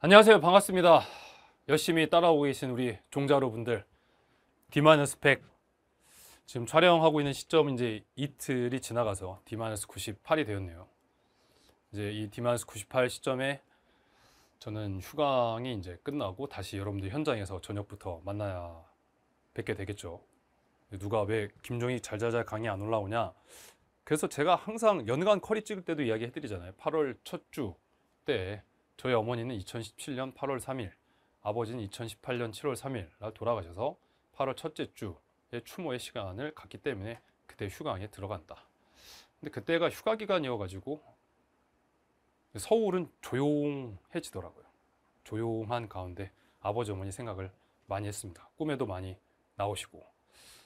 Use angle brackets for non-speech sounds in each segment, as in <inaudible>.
안녕하세요 반갑습니다 열심히 따라오고 계신 우리 종자로분들 D-100 지금 촬영하고 있는 시점 이제 이틀이 지나가서 D-98이 되었네요 이제 이 D-98 시점에 저는 휴강이 이제 끝나고 다시 여러분들 현장에서 저녁부터 만나야 뵙게 되겠죠 누가 왜김종희 잘자잘 강의 안 올라오냐 그래서 제가 항상 연간 커리 찍을 때도 이야기해드리잖아요 8월 첫주때 저희 어머니는 2017년 8월 3일, 아버지는 2018년 7월 3일 날 돌아가셔서 8월 첫째 주의 추모의 시간을 갖기 때문에 그때 휴강에 들어간다. 근데 그때가 휴가 기간이어가지고 서울은 조용해지더라고요. 조용한 가운데 아버지 어머니 생각을 많이 했습니다. 꿈에도 많이 나오시고.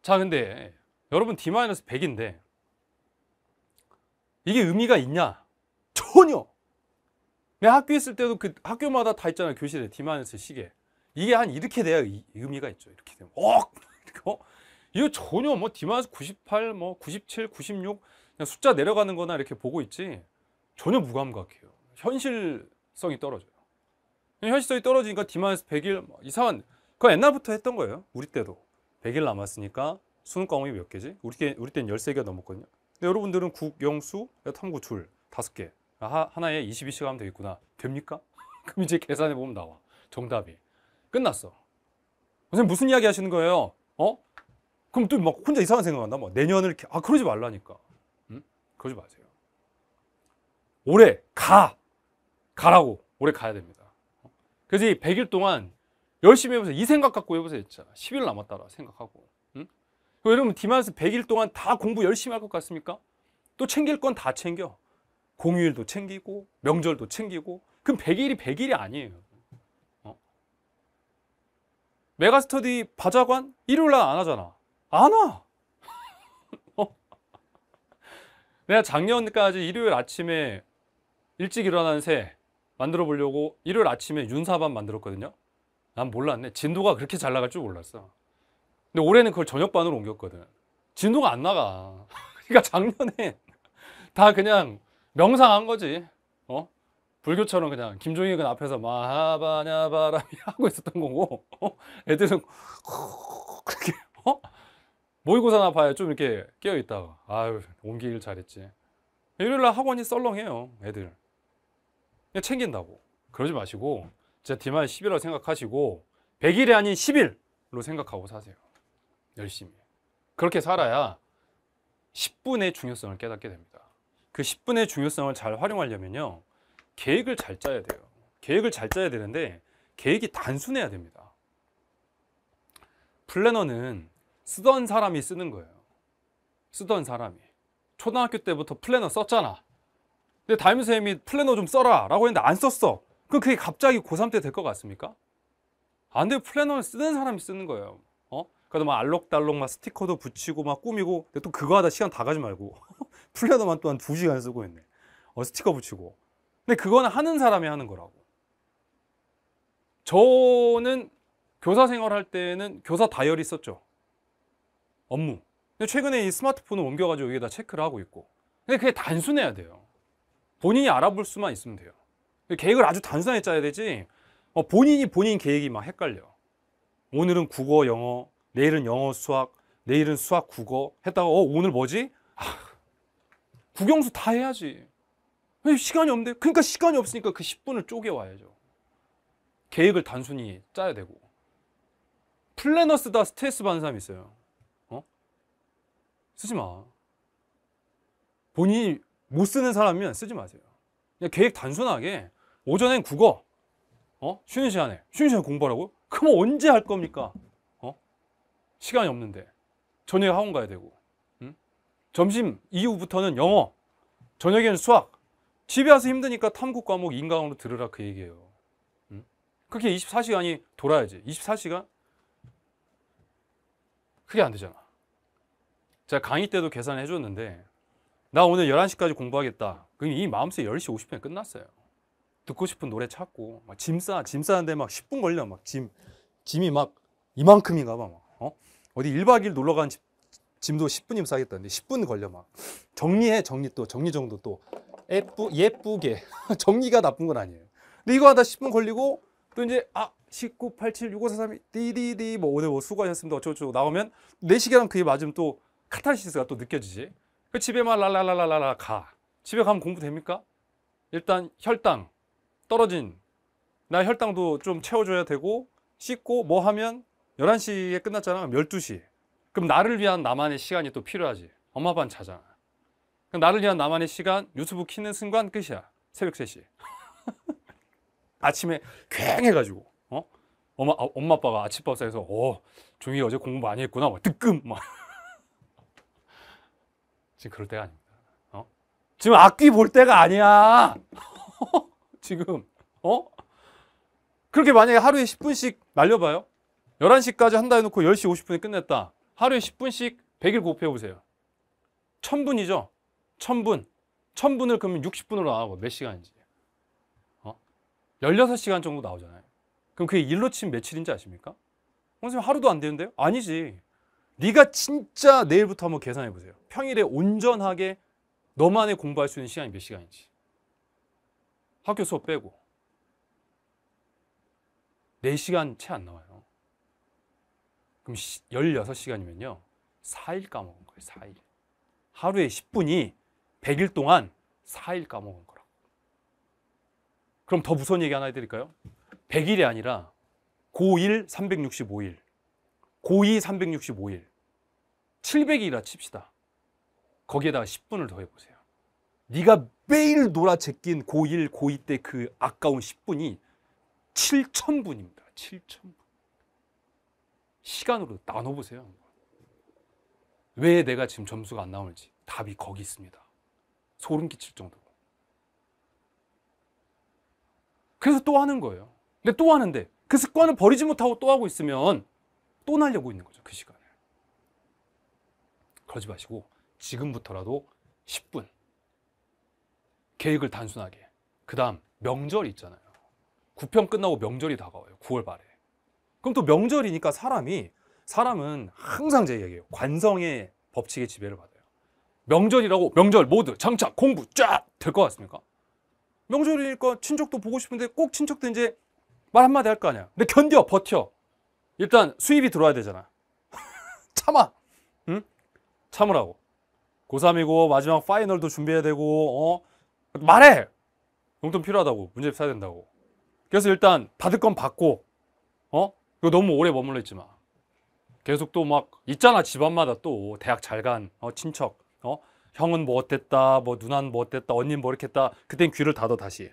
자, 근데 여러분 D-100인데 이게 의미가 있냐? 전혀! 학교 있을 때도 그 학교마다 다 있잖아요. 교실에 디마이스 시계. 이게 한 이렇게 돼야 이, 의미가 있죠. 이렇게 되면 어? <laughs> 이거 전혀 뭐디마이스 98, 뭐 97, 96 뭐 그냥 숫자 내려가는 거나 이렇게 보고 있지 전혀 무감각해요. 현실성이 떨어져요. 현실성이 떨어지니까 디마이스 100일 뭐 이상한 그거 옛날부터 했던 거예요. 우리 때도 100일 남았으니까 수능 과목이 몇 개지? 우리 때 우리 때는 13개가 넘었거든요. 근데 여러분들은 국영수, 탐구 줄 다섯 개 아, 하, 하나에 22시간 하면 되겠구나. 됩니까? <laughs> 그럼 이제 계산해 보면 나와. 정답이. 끝났어. 선생님 무슨 이야기 하시는 거예요? 어? 그럼 또 막 혼자 이상한 생각한다. 막 뭐 내년을 아 그러지 말라니까. 응? 그러지 마세요. 올해 가 가라고 올해 가야 됩니다. 어? 그래서 이 100일 동안 열심히 해보세요. 이 생각 갖고 해보세요. 진짜 10일 남았다라 생각하고. 응? 여러분 디마스 100일 동안 다 공부 열심히 할 것 같습니까? 또 챙길 건 다 챙겨. 공휴일도 챙기고 명절도 챙기고 그럼 100일이 100일이 아니에요. 어? 메가스터디 바자관 일요일 날 안 하잖아. 안 와. <laughs> 어? 내가 작년까지 일요일 아침에 일찍 일어나새 만들어 보려고 일요일 아침에 윤사반 만들었거든요. 난 몰랐네. 진도가 그렇게 잘 나갈 줄 몰랐어. 근데 올해는 그걸 저녁반으로 옮겼거든. 진도가 안 나가. <laughs> 그러니까 작년에 다 그냥 명상한 거지. 어? 불교처럼 그냥 김종익은 앞에서 마하바냐바람이 <laughs> 하고 있었던 거고 어? 애들은 <laughs> 그렇게 어? 모의고사 나봐야 좀 이렇게 깨어 있다가 아유 옮기길 잘했지. 일요일 날 학원이 썰렁해요 애들. 챙긴다고 그러지 마시고 진짜 디만 10이라고 생각하시고 100일이 아닌 10일로 생각하고 사세요. 열심히. 그렇게 살아야 10분의 중요성을 깨닫게 됩니다. 그 10분의 중요성을 잘 활용하려면요. 계획을 잘 짜야 돼요. 계획을 잘 짜야 되는데 계획이 단순해야 됩니다. 플래너는 쓰던 사람이 쓰는 거예요. 쓰던 사람이. 초등학교 때부터 플래너 썼잖아. 근데 담임선생님이 플래너 좀 써라 라고 했는데 안 썼어. 그럼 그게 갑자기 고3 때 될 것 같습니까? 안 돼. 플래너는 쓰는 사람이 쓰는 거예요. 그래도 막 알록달록 막 스티커도 붙이고 막 꾸미고 근데 또 그거 하다 시간 다 가지 말고 플래너만 또 한 두시간 쓰고 있네 어, 스티커 붙이고 근데 그거는 하는 사람이 하는 거라고 저는 교사 생활할 때는 교사 다이어리 썼죠 업무 근데 최근에 이 스마트폰을 옮겨가지고 여기다 체크를 하고 있고 근데 그게 단순해야 돼요 본인이 알아볼 수만 있으면 돼요 계획을 아주 단순하게 짜야 되지 어, 본인이 본인 계획이 막 헷갈려 오늘은 국어, 영어, 내일은 영어 수학, 내일은 수학 국어 했다가 어 오늘 뭐지? 아, 국영수 다 해야지. 시간이 없는데 그러니까 시간이 없으니까 그 10분을 쪼개 와야죠. 계획을 단순히 짜야 되고 플래너 쓰다 스트레스 받는 사람이 있어요. 어? 쓰지 마. 본인이 못 쓰는 사람이면 쓰지 마세요. 그냥 계획 단순하게 오전엔 국어, 어? 쉬는 시간에 쉬는 시간에 공부하라고? 그럼 언제 할 겁니까? 시간이 없는데 저녁에 학원 가야 되고 응? 점심 이후부터는 영어 저녁에는 수학 집에 와서 힘드니까 탐구 과목 인강으로 들으라 그 얘기예요 응? 그렇게 24시간이 돌아야지 24시간? 그게 안 되잖아 제가 강의 때도 계산을 해줬는데 나 오늘 11시까지 공부하겠다 그럼 이 마음속에 10시 50분에 끝났어요 듣고 싶은 노래 찾고 짐싸짐 싸는데 막 10분 걸려 막 짐 짐이 막 이만큼인가 봐 막. 어디 1박 2일 놀러 간 집, 짐도 10분이면 싸겠다는데 10분 걸려 막 정리해 정리 또 정리 정도 또 예쁘, 예쁘게 <laughs> 정리가 나쁜 건 아니에요 근데 이거 하다 10분 걸리고 또 이제 아 19, 87, 6543, 디디디 뭐 오늘 뭐 수고하셨습니다 어쩌고저쩌고 나오면 내시계랑 네 그게 맞으면 또 카타르시스가 또 느껴지지 그 집에만 랄랄랄랄라 가 집에 가면 공부 됩니까? 일단 혈당 떨어진 나 혈당도 좀 채워줘야 되고 씻고 뭐 하면 11시에 끝났잖아. 12시. 그럼 나를 위한 나만의 시간이 또 필요하지. 엄마 반 자잖아. 그럼 나를 위한 나만의 시간 유튜브 키는 순간 끝이야. 새벽 3시. <laughs> 아침에 괭해가지고 어? 엄마, 아, 엄마 아빠가 아침밥 사이에서 어, 종이 어제 공부 많이 했구나. 막 뜨끔. 막. <laughs> 지금 그럴 때가 아닙니다. 어? 지금 악귀 볼 때가 아니야. <laughs> 지금 어? 그렇게 만약에 하루에 10분씩 날려봐요. 11시까지 한다 해놓고 10시 50분에 끝냈다. 하루에 10분씩 100일 곱해보세요. 1000분이죠? 1000분. 1000분을 그러면 60분으로 나가고 몇 시간인지. 어? 16시간 정도 나오잖아요. 그럼 그게 일로 치면 며칠인지 아십니까? 선생님 하루도 안 되는데요? 아니지. 네가 진짜 내일부터 한번 계산해 보세요. 평일에 온전하게 너만의 공부할 수 있는 시간이 몇 시간인지. 학교 수업 빼고. 4시간 채 안 나와요. 그럼 16시간이면요. 4일 까먹은 거예요. 4일. 하루에 10분이 100일 동안 4일 까먹은 거라고. 그럼 더 무서운 얘기 하나 해드릴까요? 100일이 아니라 고1 365일, 고2 365일, 700일이라 칩시다. 거기에다가 10분을 더해보세요. 네가 매일 놀아제낀 고1, 고2 때 그 아까운 10분이 7,000분입니다. 7,000분. 시간으로 나눠보세요. 왜 내가 지금 점수가 안 나올지 답이 거기 있습니다. 소름 끼칠 정도로. 그래서 또 하는 거예요. 근데 또 하는데 그 습관을 버리지 못하고 또 하고 있으면 또 날려고 있는 거죠. 그 시간을. 그러지 마시고 지금부터라도 10분 계획을 단순하게. 그 다음 명절 있잖아요. 9편 끝나고 명절이 다가와요. 9월 말에. 그럼 또 명절이니까 사람이 사람은 항상 제 얘기예요. 관성의 법칙에 지배를 받아요. 명절이라고 명절 모두 장착 공부 쫙 될 것 같습니까? 명절이니까 친척도 보고 싶은데 꼭 친척도 이제 말 한마디 할 거 아니야. 근데 견뎌 버텨. 일단 수입이 들어와야 되잖아. <laughs> 참아. 응? 참으라고. 고3이고 마지막 파이널도 준비해야 되고 어 말해. 용돈 필요하다고 문제집 사야 된다고. 그래서 일단 받을 건 받고 어 그거 너무 오래 머물러 있지 마. 계속 또 막 있잖아 집안마다 또 대학 잘간 어, 친척 어 형은 뭐 어땠다 뭐 누난 뭐 어땠다 언니는 뭐 이렇게 했다 그땐 귀를 닫아 다시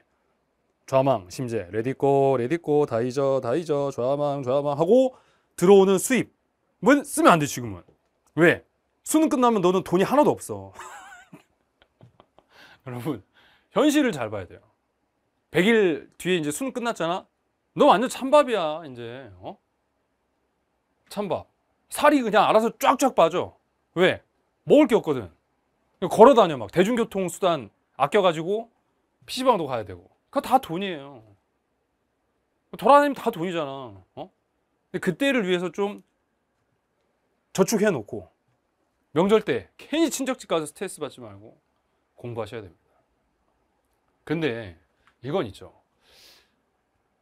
좌망 심제 레디꼬 레디꼬 다 잊어 다 잊어 좌망 좌망 하고 들어오는 수입은 쓰면 안 돼 지금은 왜 수능 끝나면 너는 돈이 하나도 없어 <laughs> 여러분 현실을 잘 봐야 돼요 100일 뒤에 이제 수능 끝났잖아 너 완전 찬밥이야 이제 어? 찬밥 살이 그냥 알아서 쫙쫙 빠져 왜? 먹을 게 없거든 걸어 다녀 막 대중교통 수단 아껴가지고 PC방도 가야 되고 그거 다 돈이에요 돌아다니면 다 돈이잖아 어? 근데 그때를 위해서 좀 저축해 놓고 명절 때 괜히 친척집 가서 스트레스 받지 말고 공부하셔야 됩니다 근데 이건 있죠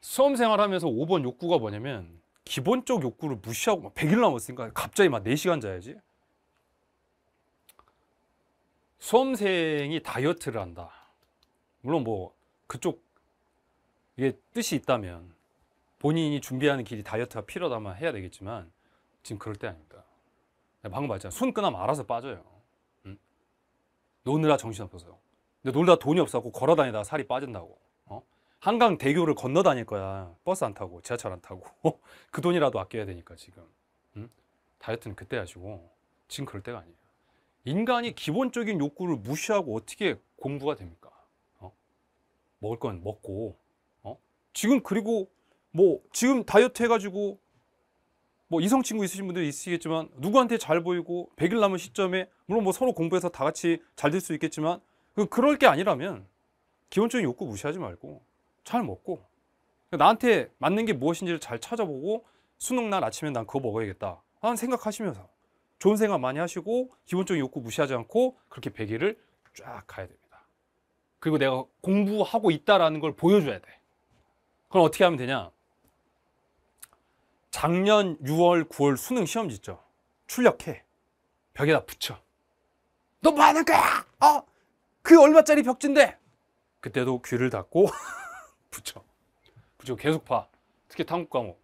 수험 생활하면서 5번 욕구가 뭐냐면 기본적 욕구를 무시하고 막 100일 남았으니까 갑자기 막 4시간 자야지. 수험생이 다이어트를 한다. 물론 뭐 그쪽 이게 뜻이 있다면 본인이 준비하는 길이 다이어트가 필요하다면 해야 되겠지만 지금 그럴 때 아닙니다. 네, 방금 말했잖아. 손 끊으면 알아서 빠져요. 응? 노느라 정신없어서. 요 근데 놀다 돈이 없어갖고 걸어다니다가 살이 빠진다고. 어? 한강 대교를 건너 다닐 거야. 버스 안 타고 지하철 안 타고 <laughs> 그 돈이라도 아껴야 되니까 지금 응? 다이어트는 그때 하시고 지금 그럴 때가 아니에요. 인간이 기본적인 욕구를 무시하고 어떻게 공부가 됩니까? 어? 먹을 건 먹고 어? 지금 그리고 뭐 지금 다이어트 해가지고 뭐 이성 친구 있으신 분들 있으시겠지만 누구한테 잘 보이고 100일 남은 시점에 물론 뭐 서로 공부해서 다 같이 잘 될 수 있겠지만 그, 그럴 게 아니라면 기본적인 욕구 무시하지 말고 잘 먹고 나한테 맞는 게 무엇인지를 잘 찾아보고 수능 날 아침에 난 그거 먹어야겠다 하는 생각하시면서 좋은 생각 많이 하시고 기본적인 욕구 무시하지 않고 그렇게 100일을 쫙 가야 됩니다. 그리고 내가 공부하고 있다라는 걸 보여줘야 돼. 그럼 어떻게 하면 되냐? 작년 6월, 9월 수능 시험지 있죠? 출력해. 벽에다 붙여. 너뭐 하는 거야? 어? 그 얼마짜리 벽지인데? 그때도 귀를 닫고 <laughs> 붙여. 붙여 계속 봐. 특히 탐구 과목.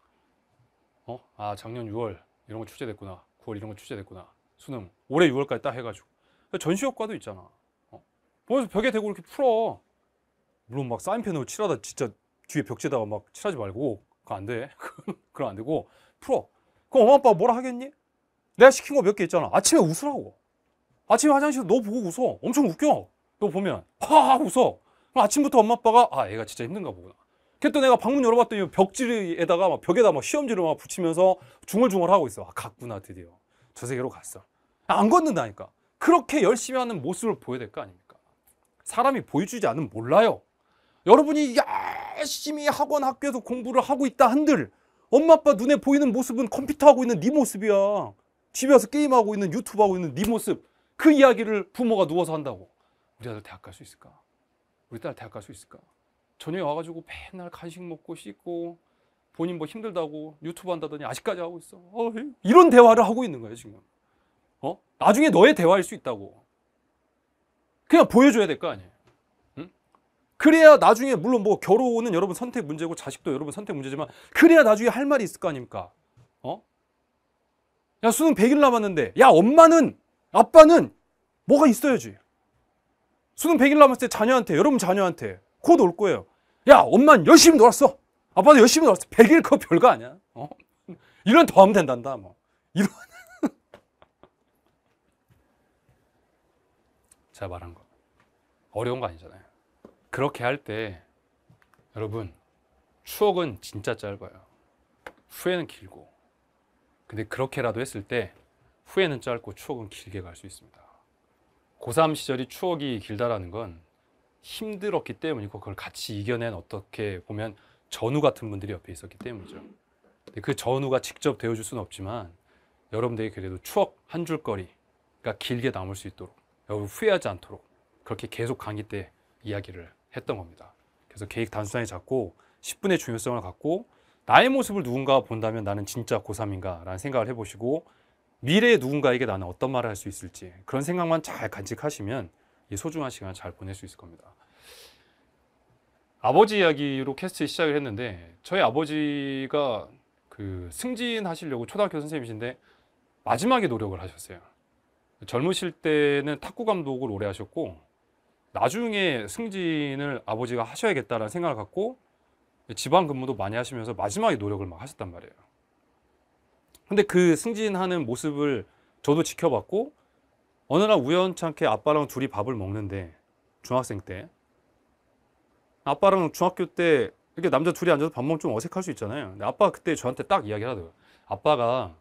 어? 아, 작년 6월 이런 거 출제됐구나. 9월 이런 거 출제됐구나. 수능. 올해 6월까지 딱 해가지고. 그러니까 전시 효과도 있잖아. 어. 보면서 벽에 대고 이렇게 풀어. 물론 막 사인펜으로 칠하다 진짜 뒤에 벽지에다가 막 칠하지 말고. 그거 안 돼. <laughs> 그럼 안 되고. 풀어. 그럼 엄마 아빠 가 뭐라 하겠니? 내가 시킨 거 몇 개 있잖아. 아침에 웃으라고. 아침에 화장실 에서너 보고 웃어. 엄청 웃겨. 너 보면. 하하 웃어. 아침부터 엄마 아빠가 아 얘가 진짜 힘든가 보구나. 그랬더니 내가 방문 열어봤더니 벽지에다가 막 벽에다 막 시험지를 막 붙이면서 중얼중얼 하고 있어. 아 갔구나 드디어 저 세계로 갔어. 아, 안 걷는다니까. 그렇게 열심히 하는 모습을 보여야 될 거 아닙니까? 사람이 보여주지 않으면 몰라요. 여러분이 열심히 학원 학교에서 공부를 하고 있다 한들 엄마 아빠 눈에 보이는 모습은 컴퓨터 하고 있는 네 모습이야. 집에 와서 게임하고 있는 유튜브 하고 있는 네 모습 그 이야기를 부모가 누워서 한다고 우리 아들 대학 갈 수 있을까? 우리 딸 대학 갈 수 있을까? 저녁에 와가지고 맨날 간식 먹고 씻고 본인 뭐 힘들다고 유튜브 한다더니 아직까지 하고 있어. 어, 예. 이런 대화를 하고 있는 거예요, 지금. 어? 나중에 너의 대화일 수 있다고. 그냥 보여줘야 될 거 아니에요. 그래야 나중에, 물론 뭐 결혼은 여러분 선택 문제고 자식도 여러분 선택 문제지만, 그래야 나중에 할 말이 있을 거 아닙니까? 어? 야, 수능 100일 남았는데, 야, 엄마는, 아빠는 뭐가 있어야지. 수능 100일 남았을 때 자녀한테 여러분 자녀한테 곧 올 거예요. 야 엄마는 열심히 놀았어. 아빠도 열심히 놀았어. 100일 그거 별거 아니야. 어? <laughs> 이런 더 하면 된단다. 뭐 이런 <laughs> 제가 말한 거 어려운 거 아니잖아요. 그렇게 할 때 여러분 추억은 진짜 짧아요. 후회는 길고 근데 그렇게라도 했을 때 후회는 짧고 추억은 길게 갈 수 있습니다. 고3 시절이 추억이 길다라는 건 힘들었기 때문이고 그걸 같이 이겨낸 어떻게 보면 전우 같은 분들이 옆에 있었기 때문이죠. 그 전우가 직접 되어줄 수는 없지만 여러분들이 그래도 추억 한 줄거리가 길게 남을 수 있도록 여러분 후회하지 않도록 그렇게 계속 강의 때 이야기를 했던 겁니다. 그래서 계획 단순하게 잡고 10분의 중요성을 갖고 나의 모습을 누군가 가 본다면 나는 진짜 고3인가 라는 생각을 해보시고 미래의 누군가에게 나는 어떤 말을 할 수 있을지 그런 생각만 잘 간직하시면 이 소중한 시간을 잘 보낼 수 있을 겁니다. 아버지 이야기로 캐스트 시작을 했는데 저희 아버지가 그 승진하시려고 초등학교 선생님이신데 마지막에 노력을 하셨어요. 젊으실 때는 탁구 감독을 오래 하셨고 나중에 승진을 아버지가 하셔야겠다라는 생각을 갖고 지방 근무도 많이 하시면서 마지막에 노력을 막 하셨단 말이에요. 근데 그 승진하는 모습을 저도 지켜봤고 어느 날 우연찮게 아빠랑 둘이 밥을 먹는데 중학생 때 아빠랑 중학교 때 이렇게 남자 둘이 앉아서 밥 먹으면 좀 어색할 수 있잖아요. 근데 아빠가 그때 저한테 딱 이야기를 하더라고요. 아빠가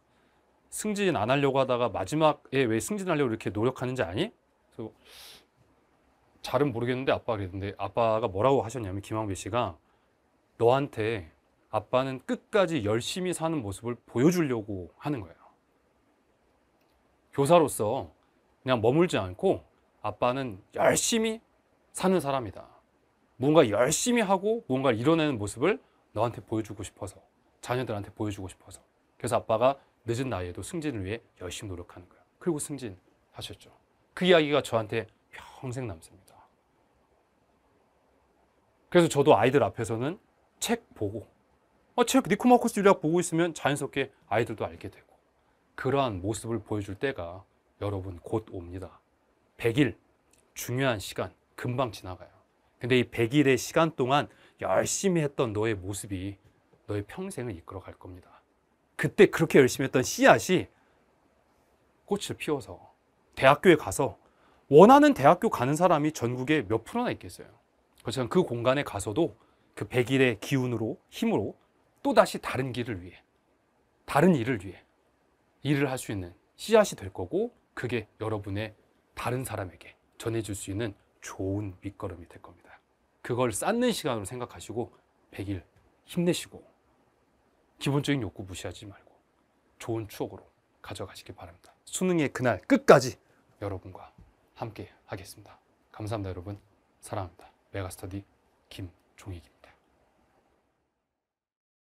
승진 안 하려고 하다가 마지막에 왜 승진하려고 이렇게 노력하는지 아니? 그래서 잘은 모르겠는데 아빠가 그랬는데 아빠가 뭐라고 하셨냐면 김황배 씨가 너한테 아빠는 끝까지 열심히 사는 모습을 보여주려고 하는 거예요. 교사로서 그냥 머물지 않고 아빠는 열심히 사는 사람이다. 뭔가 열심히 하고 뭔가를 이뤄내는 모습을 너한테 보여주고 싶어서 자녀들한테 보여주고 싶어서 그래서 아빠가 늦은 나이에도 승진을 위해 열심히 노력하는 거예요. 그리고 승진하셨죠. 그 이야기가 저한테 평생 남습니다. 그래서 저도 아이들 앞에서는 책 보고 아, 어, 책 니코마코스 유리학 보고 있으면 자연스럽게 아이들도 알게 되고 그러한 모습을 보여줄 때가 여러분 곧 옵니다. 100일 중요한 시간 금방 지나가요. 근데 이 100일의 시간 동안 열심히 했던 너의 모습이 너의 평생을 이끌어 갈 겁니다. 그때 그렇게 열심히 했던 씨앗이 꽃을 피워서 대학교에 가서 원하는 대학교 가는 사람이 전국에 몇 프로나 있겠어요. 그렇지만 그 공간에 가서도 그 100일의 기운으로 힘으로 또다시 다른 길을 위해 다른 일을 위해 일을 할 수 있는 씨앗이 될 거고 그게 여러분의 다른 사람에게 전해줄 수 있는 좋은 밑거름이 될 겁니다. 그걸 쌓는 시간으로 생각하시고 100일 힘내시고 기본적인 욕구 무시하지 말고 좋은 추억으로 가져가시기 바랍니다. 수능의 그날 끝까지 여러분과 함께 하겠습니다. 감사합니다, 여러분. 사랑합니다. 메가스터디 김종익입니다.